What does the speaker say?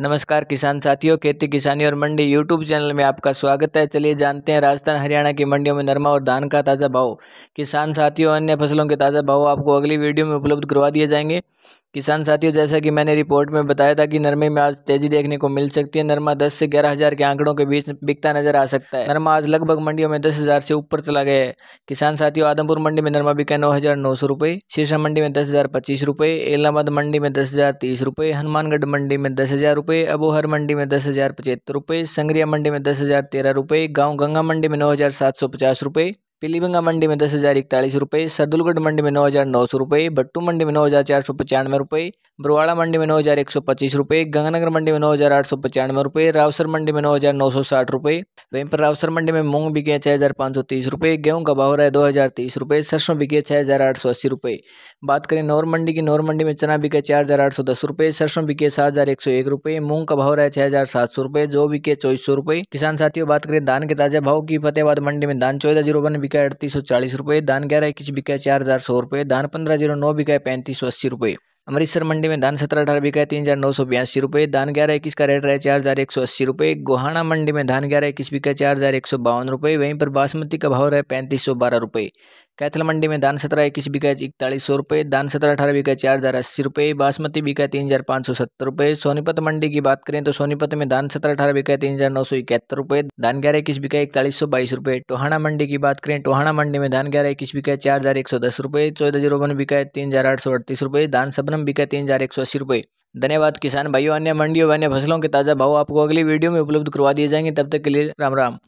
नमस्कार किसान साथियों खेती किसानी और मंडी यूट्यूब चैनल में आपका स्वागत है चलिए जानते हैं राजस्थान हरियाणा की मंडियों में नरमा और धान का ताज़ा भाव किसान साथियों अन्य फसलों के ताज़ा भाव आपको अगली वीडियो में उपलब्ध करवा दिए जाएंगे किसान साथियों जैसा कि मैंने रिपोर्ट में बताया था कि नरमे में आज तेजी देखने को मिल सकती है नरमा दस से ग्यारह हज़ार के आंकड़ों के बीच बिकता नजर आ सकता है नरमा आज लगभग मंडियों में दस हज़ार से ऊपर चला गया है किसान साथियों आदमपुर मंडी में नरमा बिका नौ हज़ार नौ सौ रुपये शीर्षा मंडी में दस हज़ार पच्चीस रुपये इलाहाबाद मंडी में दस हज़ार तीस रुपये हनुमानगढ़ मंडी में दस हज़ार रुपये अबोहर मंडी में दस हज़ार पचहत्तर रुपये संगरिया मंडी में दस हज़ार तेरह रुपये गाँव गंगा मंडी में नौ हज़ार सात सौ पचास रुपये पीलीबंगा मंडी में दस हज़ार इकतालीस रुपये सरदुलगढ़ मंडी में नौ हज़ार नौ सौ रुपये भट्टू मंडी में नौ हज़ार चार सौ पचानवे रुपये बरवाड़ा मंडी में नौ हज़ार एक सौ पच्चीस रुपये गंगानगर मंडी में नौ हज़ार आठ सौ पचानवे रुपये रावसर मंडी में नौ हज़ार नौ सौ साठ रुपये वहीं पर रावसर मंडी में मूंग बिके छः हज़ार पाँच सौ तीस रुपये गेहूँ का भाव रहा है दो हज़ार तीस रुपये सरसों बिके छः हज़ार आठ सौ अस्सी रुपये बात करें नौर मंडी की नौर मंडी में चना बिके चार हज़ार आठ सौ दस रुपये सरसों बिके सात हज़ार एक सौ एक रुपये मूंग का भाव रहा है छः हज़ार सात सौ रुपये जो बिके चौबीस सौ रुपये किसान साथियों बात करें धान के ताज़ा भाव की फतेहाबाद मंडी में धान चौदह जीरो वन बिकाए अड़तीस सौ चालीस रुपये धान ग्यारह इक्कीस बिका चार हज़ार सौ रुपये धान पंद्रह जीरो नौ बिका पैंतीस सौ अस्सी रुपये अमृतसर मंडी में धान सत्रह अठारह बिका तीन हज़ार नौ सौ बयासी रुपये धान ग्यारह इक्कीस का रेट रहा है चार हज़ार एक सौ अस्सी रुपये गोहाना मंडी में धान ग्यारह इक्कीस बिका चार हज़ार एक सौ बावन रुपये वहीं पर बासमती का भाव रहे पैंतीस सौ बारह रुपये कैथल मंडी में धान सत्रह इक्कीस बीघा इकतालीस सौ रुपये धान सत्रह अठारह बीघा चार हज़ार अस्सी रुपये बासमती बीघा तीन हज़ार पाँच सौ सत्तर रुपये सोनीपत मंडी की बात करें तो सोनीपत में धान सत्रह अठारह बीघा तीन हज़ार नौ सौ इकहत्तर रुपये धान ग्यारह इक्कीस बीघा इकतालीस सौ बाईस रुपये टोहाना मंडी की बात करें टोहाना मंडी में धान ग्यारह इक्कीस बीघा चार हज़ार एक सौ दस रुपये चौदह जीरो वन बीघा तीन हज़ार आठ सौ अड़तीस रुपये धान सबनम बिका तीन हज़ार एक सौ अस्सी रुपये धन्यवाद किसान भाइयों अन्य मंडियों अन्य फसलों के ताज़ा भाव आपको अगली वीडियो में उपलब्ध करवा दिए जाएंगे तब तक के लिए राम राम